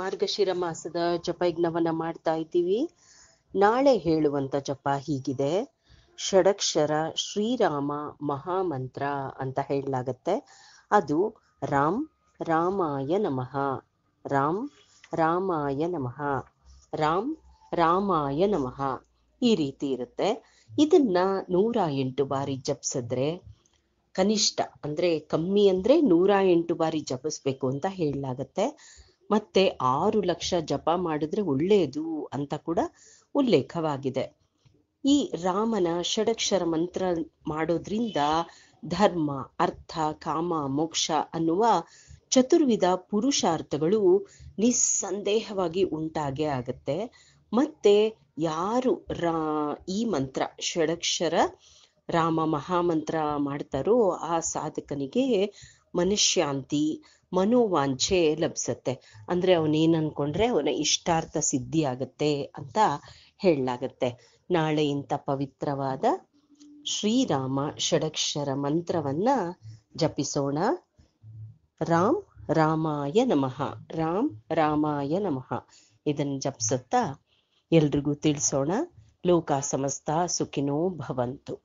ಮಾರ್ಗಶಿರ ಮಾಸದ ಜಪಯಜ್ಞವನ್ನ ಮಾಡ್ತಾ ಇದ್ದೀವಿ ನಾಳೆ ಹೇಳುವಂತ ಜಪ ಹೀಗಿದೆ ಷಡಕ್ಷರ ಶ್ರೀರಾಮ ಮಹಾಮಂತ್ರ ಅಂತ ಹೇಳಲಾಗತ್ತೆ ಅದು ರಾಮ್ ರಾಮಾಯ ನಮಃ ರಾಮ್ ರಾಮಾಯ ನಮಃ ರಾಮ್ ರಾಮಾಯ ನಮಃ ಈ ರೀತಿ ಇರುತ್ತೆ ಇದನ್ನ ನೂರ ಎಂಟು ಬಾರಿ ಜಪ್ಸಿದ್ರೆ ಕನಿಷ್ಠ ಅಂದ್ರೆ ಕಮ್ಮಿ ಅಂದ್ರೆ ನೂರ ಎಂಟು ಬಾರಿ ಜಪಿಸ್ಬೇಕು ಅಂತ ಹೇಳಲಾಗತ್ತೆ ಮತ್ತೆ ಆರು ಲಕ್ಷ ಜಪ ಮಾಡಿದ್ರೆ ಒಳ್ಳೆಯದು ಅಂತ ಕೂಡ ಉಲ್ಲೇಖವಾಗಿದೆ ಈ ರಾಮನ ಷಡಕ್ಷರ ಮಂತ್ರ ಮಾಡೋದ್ರಿಂದ ಧರ್ಮ ಅರ್ಥ ಕಾಮ ಮೋಕ್ಷ ಅನ್ನುವ ಚತುರ್ವಿಧ ಪುರುಷಾರ್ಥಗಳು ನಿಸ್ಸಂದೇಹವಾಗಿ ಉಂಟಾಗೇ ಆಗತ್ತೆ ಮತ್ತೆ ಯಾರು ರಾ ಈ ಮಂತ್ರ ಷಡಕ್ಷರ ರಾಮ ಮಹಾಮಂತ್ರ ಮಾಡ್ತಾರೋ ಆ ಸಾಧಕನಿಗೆ ಮನಃಶಾಂತಿ ಮನೋವಾಂಛೆ ಲಭಿಸತ್ತೆ ಅಂದ್ರೆ ಅವನೇನು ಅನ್ಕೊಂಡ್ರೆ ಅವನ ಇಷ್ಟಾರ್ಥ ಸಿದ್ಧಿ ಆಗತ್ತೆ ಅಂತ ಹೇಳಲಾಗತ್ತೆ ನಾಳೆ ಇಂಥ ಪವಿತ್ರವಾದ ಶ್ರೀರಾಮ ಷಡಕ್ಷರ ಮಂತ್ರವನ್ನ ಜಪಿಸೋಣ ರಾಮ್ ರಾಮಾಯ ನಮಃ ರಾಮ್ ರಾಮಾಯ ನಮಃ ಇದನ್ನ ಜಪಿಸುತ್ತಾ ಎಲ್ರಿಗೂ ತಿಳಿಸೋಣ ಲೋಕ ಸಮಸ್ತ ಸುಖಿನೋ ಭವಂತು